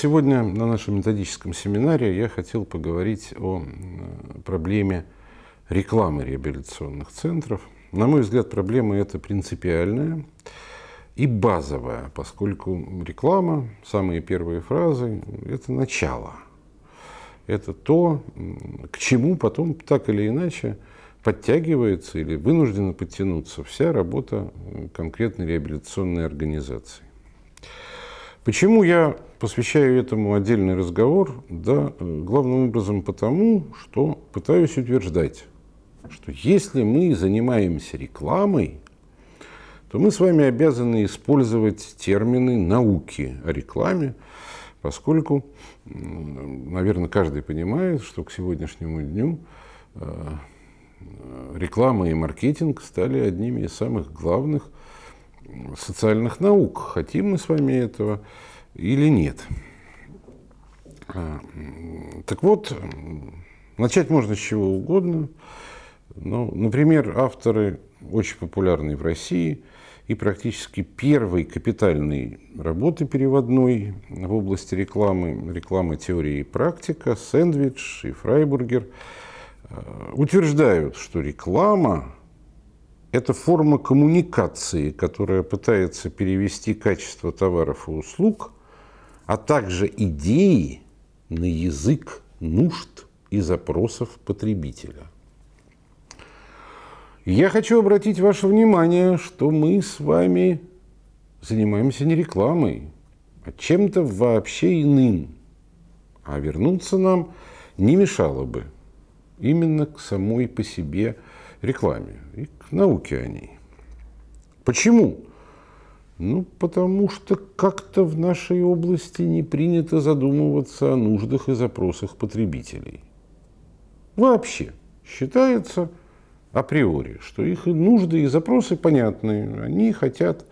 Сегодня на нашем методическом семинаре я хотел поговорить о проблеме рекламы реабилитационных центров. На мой взгляд, проблема эта принципиальная и базовая, поскольку реклама, самые первые фразы – это начало. Это то, к чему потом так или иначе подтягивается или вынуждена подтянуться вся работа конкретной реабилитационной организации. Почему я Посвящаю этому отдельный разговор, да, э, главным образом потому, что пытаюсь утверждать, что если мы занимаемся рекламой, то мы с вами обязаны использовать термины науки о рекламе, поскольку, наверное, каждый понимает, что к сегодняшнему дню э, реклама и маркетинг стали одними из самых главных социальных наук. Хотим мы с вами этого или нет. А, так вот, начать можно с чего угодно. Ну, например, авторы, очень популярные в России, и практически первой капитальной работы переводной в области рекламы, реклама теории и практика, сэндвич и фрайбургер, а, утверждают, что реклама – это форма коммуникации, которая пытается перевести качество товаров и услуг – а также идеи на язык нужд и запросов потребителя. Я хочу обратить ваше внимание, что мы с вами занимаемся не рекламой, а чем-то вообще иным. А вернуться нам не мешало бы именно к самой по себе рекламе и к науке о ней. Почему? Ну, потому что как-то в нашей области не принято задумываться о нуждах и запросах потребителей. Вообще считается априори, что их нужды и запросы понятны. Они хотят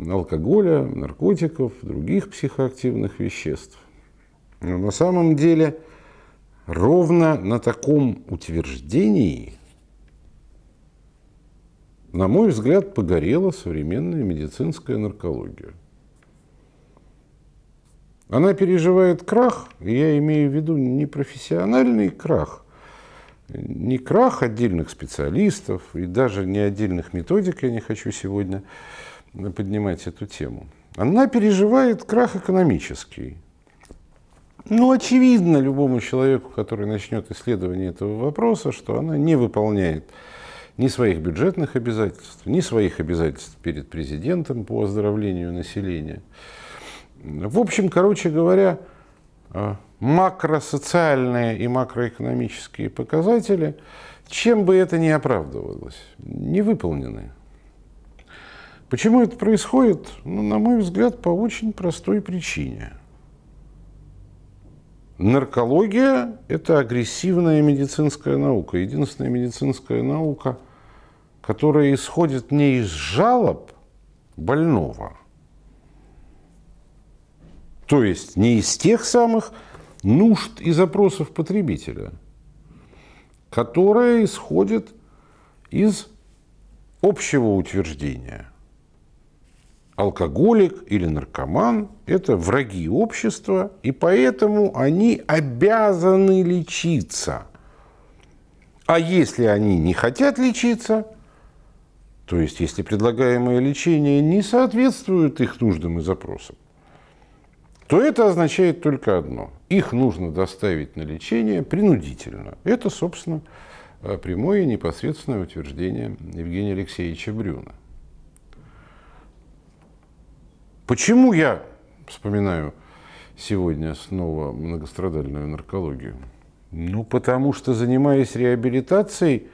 алкоголя, наркотиков, других психоактивных веществ. Но на самом деле ровно на таком утверждении – на мой взгляд, погорела современная медицинская наркология. Она переживает крах, и я имею в виду не профессиональный крах, не крах отдельных специалистов и даже не отдельных методик, я не хочу сегодня поднимать эту тему. Она переживает крах экономический. Ну, очевидно любому человеку, который начнет исследование этого вопроса, что она не выполняет ни своих бюджетных обязательств, ни своих обязательств перед президентом по оздоровлению населения. В общем, короче говоря, э, макросоциальные и макроэкономические показатели, чем бы это ни оправдывалось, не выполнены. Почему это происходит? Ну, на мой взгляд, по очень простой причине. Наркология – это агрессивная медицинская наука. Единственная медицинская наука, которая исходит не из жалоб больного, то есть не из тех самых нужд и запросов потребителя, которая исходит из общего утверждения. Алкоголик или наркоман – это враги общества, и поэтому они обязаны лечиться. А если они не хотят лечиться, то есть, если предлагаемое лечение не соответствует их нуждам и запросам, то это означает только одно. Их нужно доставить на лечение принудительно. Это, собственно, э, прямое и непосредственное утверждение Евгения Алексеевича Брюна. Почему я вспоминаю сегодня снова многострадальную наркологию? Ну, потому что, занимаясь реабилитацией,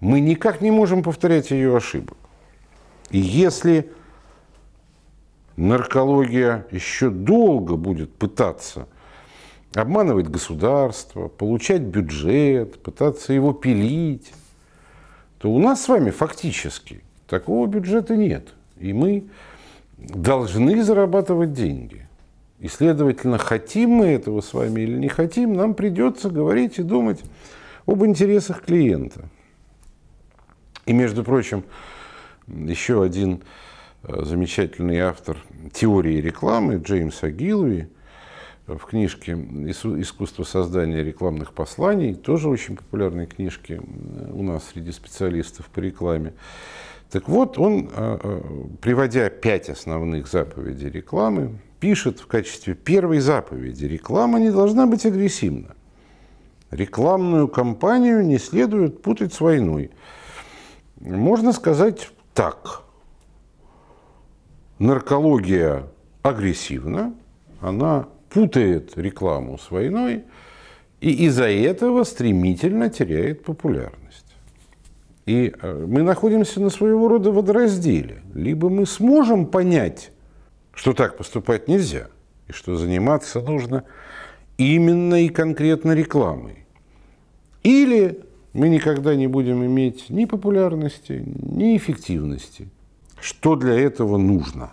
мы никак не можем повторять ее ошибок. И если наркология еще долго будет пытаться обманывать государство, получать бюджет, пытаться его пилить, то у нас с вами фактически такого бюджета нет. И мы должны зарабатывать деньги. И, следовательно, хотим мы этого с вами или не хотим, нам придется говорить и думать об интересах клиента. И, между прочим, еще один э, замечательный автор теории рекламы Джеймс Агилви э, в книжке «Искусство создания рекламных посланий», тоже очень популярной книжки у нас среди специалистов по рекламе. Так вот, он, э, приводя пять основных заповедей рекламы, пишет в качестве первой заповеди, реклама не должна быть агрессивна. Рекламную кампанию не следует путать с войной. Можно сказать, так. Наркология агрессивна, она путает рекламу с войной и из-за этого стремительно теряет популярность. И э, мы находимся на своего рода водоразделе. Либо мы сможем понять, что так поступать нельзя, и что заниматься нужно именно и конкретно рекламой. Или мы никогда не будем иметь ни популярности, ни эффективности. Что для этого нужно?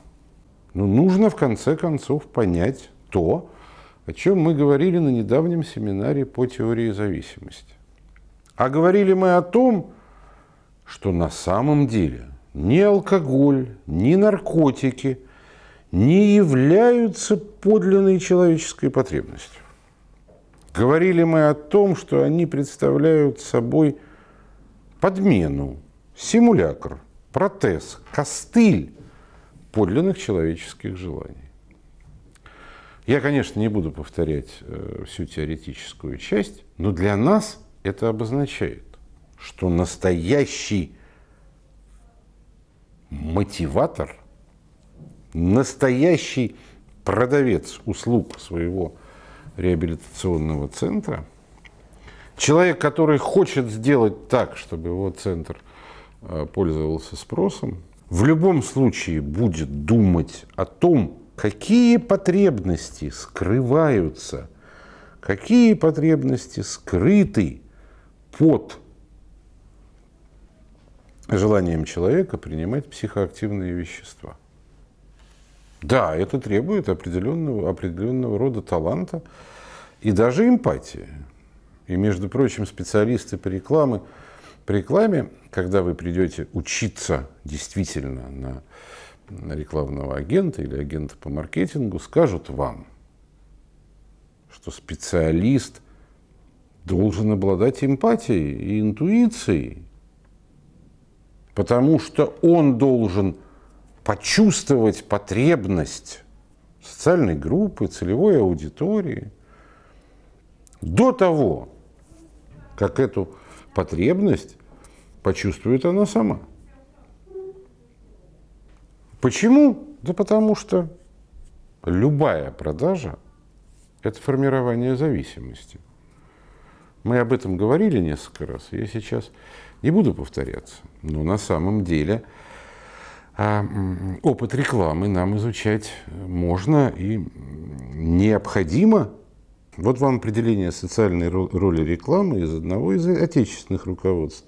Ну, нужно в конце концов понять то, о чем мы говорили на недавнем семинаре по теории зависимости. А говорили мы о том, что на самом деле ни алкоголь, ни наркотики не являются подлинной человеческой потребностью. Говорили мы о том, что они представляют собой подмену, симулякр, протез, костыль подлинных человеческих желаний. Я, конечно, не буду повторять э, всю теоретическую часть, но для нас это обозначает, что настоящий мотиватор, настоящий продавец услуг своего реабилитационного центра, человек, который хочет сделать так, чтобы его центр э, пользовался спросом, в любом случае будет думать о том, какие потребности скрываются, какие потребности скрыты под желанием человека принимать психоактивные вещества – да, это требует определенного, определенного рода таланта и даже эмпатии. И, между прочим, специалисты по рекламе, по рекламе, когда вы придете учиться действительно на рекламного агента или агента по маркетингу, скажут вам, что специалист должен обладать эмпатией и интуицией, потому что он должен почувствовать потребность социальной группы, целевой аудитории, до того, как эту потребность почувствует она сама. Почему? Да потому что любая продажа – это формирование зависимости. Мы об этом говорили несколько раз, я сейчас не буду повторяться, но на самом деле – а опыт рекламы нам изучать можно и необходимо. Вот вам определение социальной роли рекламы из одного из отечественных руководств.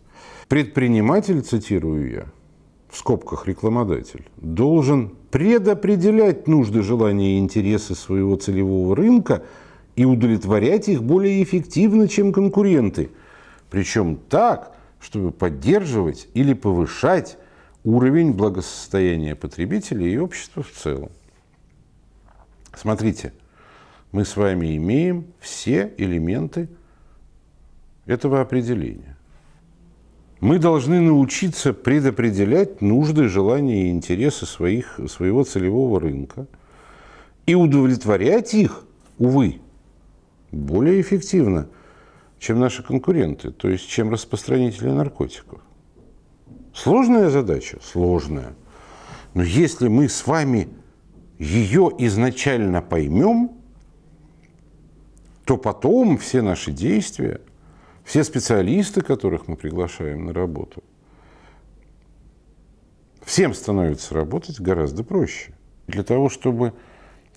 Предприниматель, цитирую я, в скобках рекламодатель, должен предопределять нужды, желания и интересы своего целевого рынка и удовлетворять их более эффективно, чем конкуренты. Причем так, чтобы поддерживать или повышать уровень благосостояния потребителей и общества в целом. Смотрите, мы с вами имеем все элементы этого определения. Мы должны научиться предопределять нужды, желания и интересы своих, своего целевого рынка и удовлетворять их, увы, более эффективно, чем наши конкуренты, то есть чем распространители наркотиков. Сложная задача? Сложная. Но если мы с вами ее изначально поймем, то потом все наши действия, все специалисты, которых мы приглашаем на работу, всем становится работать гораздо проще. Для того, чтобы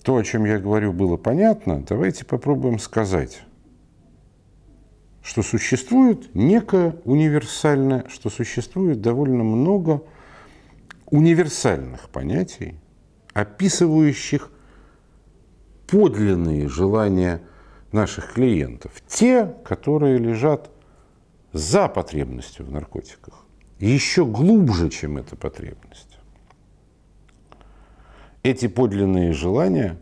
то, о чем я говорю, было понятно, давайте попробуем сказать что существует некое универсальное, что существует довольно много универсальных понятий, описывающих подлинные желания наших клиентов, те, которые лежат за потребностью в наркотиках, еще глубже, чем эта потребность. Эти подлинные желания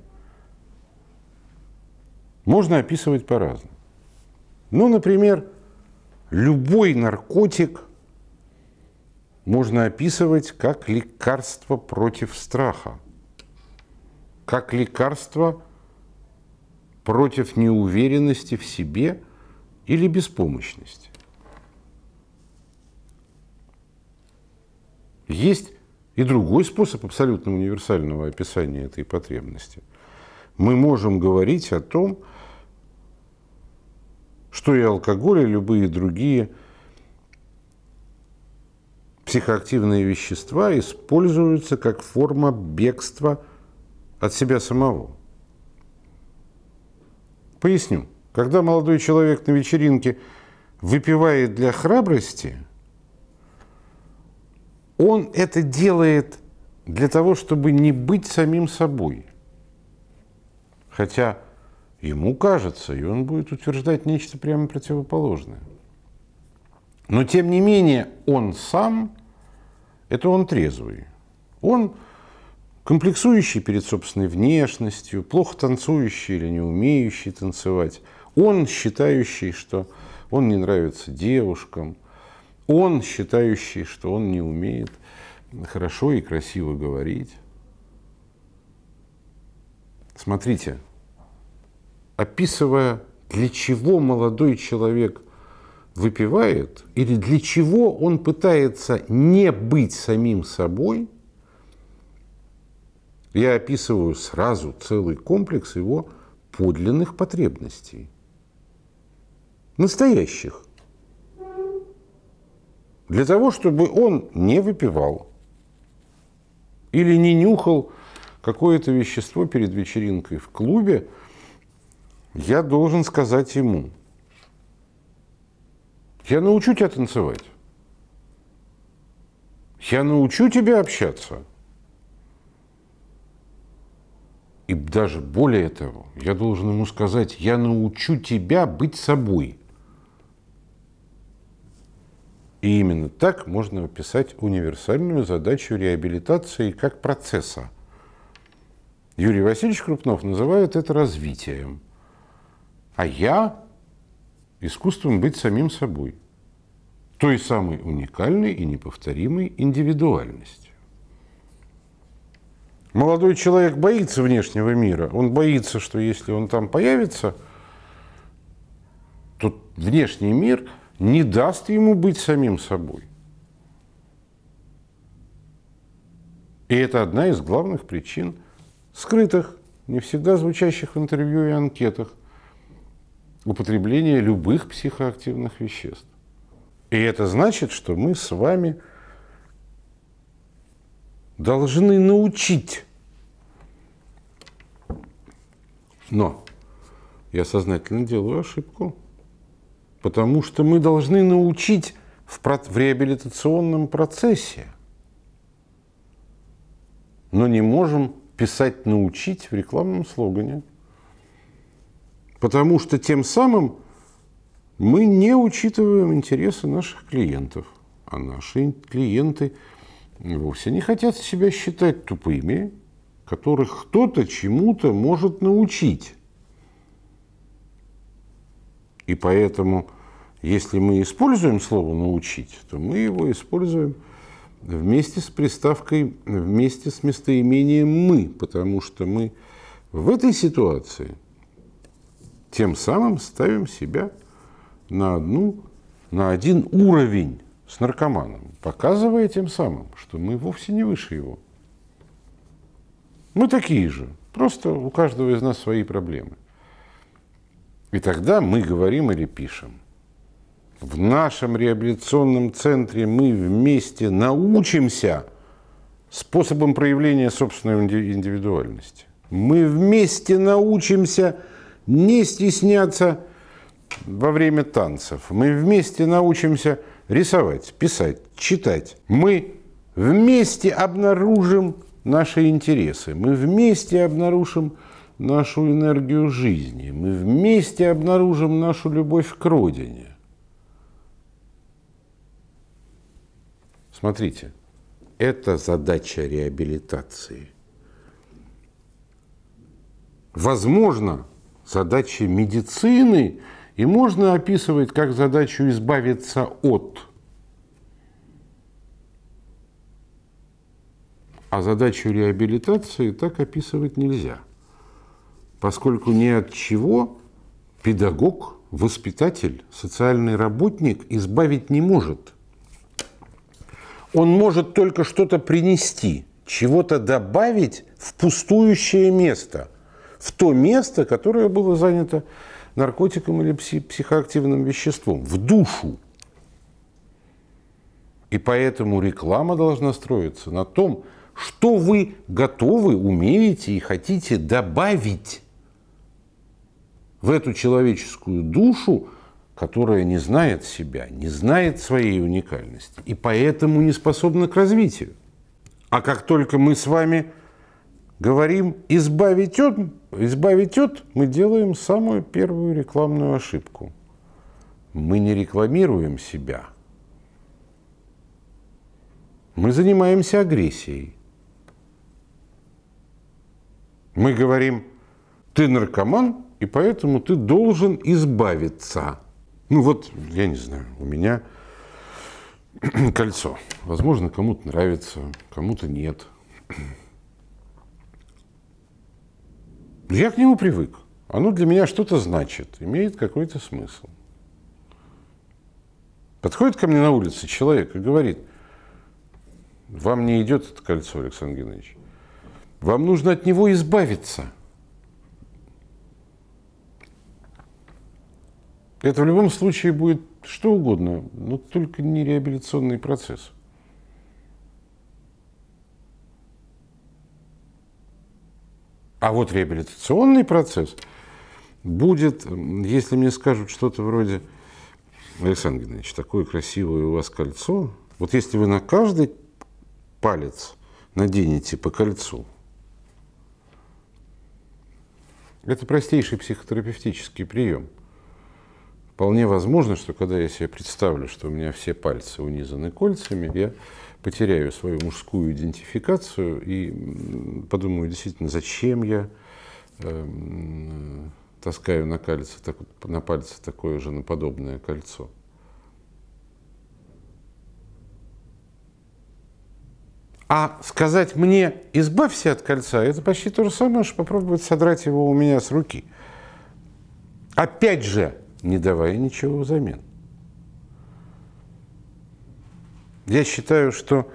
можно описывать по-разному. Ну, например, любой наркотик можно описывать как лекарство против страха, как лекарство против неуверенности в себе или беспомощности. Есть и другой способ абсолютно универсального описания этой потребности. Мы можем говорить о том, что что и алкоголь, и любые другие психоактивные вещества используются как форма бегства от себя самого. Поясню. Когда молодой человек на вечеринке выпивает для храбрости, он это делает для того, чтобы не быть самим собой. Хотя Ему кажется, и он будет утверждать нечто прямо противоположное. Но тем не менее, он сам, это он трезвый. Он комплексующий перед собственной внешностью, плохо танцующий или не умеющий танцевать. Он считающий, что он не нравится девушкам. Он считающий, что он не умеет хорошо и красиво говорить. Смотрите, описывая, для чего молодой человек выпивает или для чего он пытается не быть самим собой, я описываю сразу целый комплекс его подлинных потребностей. Настоящих. Для того, чтобы он не выпивал или не нюхал какое-то вещество перед вечеринкой в клубе, я должен сказать ему, я научу тебя танцевать, я научу тебя общаться. И даже более того, я должен ему сказать, я научу тебя быть собой. И именно так можно описать универсальную задачу реабилитации как процесса. Юрий Васильевич Крупнов называет это развитием. А я искусством быть самим собой, той самой уникальной и неповторимой индивидуальностью. Молодой человек боится внешнего мира. Он боится, что если он там появится, то внешний мир не даст ему быть самим собой. И это одна из главных причин скрытых, не всегда звучащих в интервью и анкетах употребление любых психоактивных веществ. И это значит, что мы с вами должны научить. Но я сознательно делаю ошибку, потому что мы должны научить в, в реабилитационном процессе, но не можем писать «научить» в рекламном слогане – Потому что тем самым мы не учитываем интересы наших клиентов. А наши клиенты вовсе не хотят себя считать тупыми, которых кто-то чему-то может научить. И поэтому, если мы используем слово «научить», то мы его используем вместе с приставкой, вместе с местоимением «мы», потому что мы в этой ситуации – тем самым ставим себя на, одну, на один уровень с наркоманом, показывая тем самым, что мы вовсе не выше его. Мы такие же, просто у каждого из нас свои проблемы. И тогда мы говорим или пишем. В нашем реабилитационном центре мы вместе научимся способам проявления собственной индивидуальности. Мы вместе научимся не стесняться во время танцев. Мы вместе научимся рисовать, писать, читать. Мы вместе обнаружим наши интересы. Мы вместе обнаружим нашу энергию жизни. Мы вместе обнаружим нашу любовь к Родине. Смотрите, это задача реабилитации. Возможно, задачи медицины, и можно описывать как задачу избавиться от. А задачу реабилитации так описывать нельзя, поскольку ни от чего педагог, воспитатель, социальный работник избавить не может. Он может только что-то принести, чего-то добавить в пустующее место – в то место, которое было занято наркотиком или психоактивным веществом, в душу. И поэтому реклама должна строиться на том, что вы готовы, умеете и хотите добавить в эту человеческую душу, которая не знает себя, не знает своей уникальности и поэтому не способна к развитию. А как только мы с вами говорим «избавить от», «избавить от» мы делаем самую первую рекламную ошибку. Мы не рекламируем себя. Мы занимаемся агрессией. Мы говорим «ты наркоман, и поэтому ты должен избавиться». Ну вот, я не знаю, у меня кольцо. Возможно, кому-то нравится, кому-то нет. Я к нему привык. Оно для меня что-то значит, имеет какой-то смысл. Подходит ко мне на улице человек и говорит, вам не идет это кольцо, Александр Геннадьевич. Вам нужно от него избавиться. Это в любом случае будет что угодно, но только не реабилитационный процесс. А вот реабилитационный процесс будет, если мне скажут что-то вроде Александр Геннадьевич, такое красивое у вас кольцо. Вот если вы на каждый палец наденете по кольцу, это простейший психотерапевтический прием. Вполне возможно, что когда я себе представлю, что у меня все пальцы унизаны кольцами, я потеряю свою мужскую идентификацию и подумаю действительно, зачем я эм, таскаю на, кольце так, на пальце такое же наподобное кольцо. А сказать мне «избавься от кольца» — это почти то же самое, что попробовать содрать его у меня с руки. Опять же, не давая ничего взамен. Я считаю, что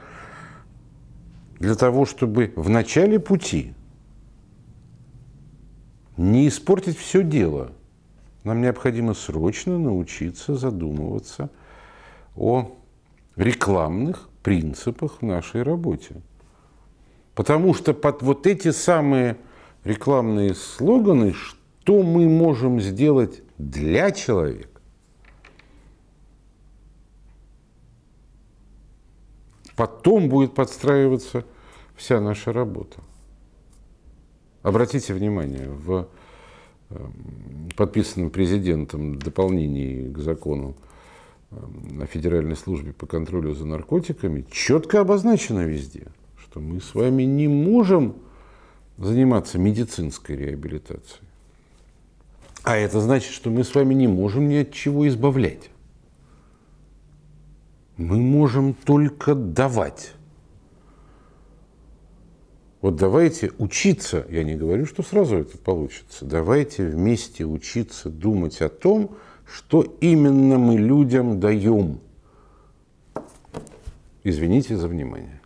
для того, чтобы в начале пути не испортить все дело, нам необходимо срочно научиться задумываться о рекламных принципах в нашей работе. Потому что под вот эти самые рекламные слоганы, что мы можем сделать для человека, потом будет подстраиваться вся наша работа. Обратите внимание, в эм, подписанном президентом дополнении к закону эм, о Федеральной службе по контролю за наркотиками четко обозначено везде, что мы с вами не можем заниматься медицинской реабилитацией. А это значит, что мы с вами не можем ни от чего избавлять. Мы можем только давать. Вот давайте учиться, я не говорю, что сразу это получится, давайте вместе учиться думать о том, что именно мы людям даем. Извините за внимание.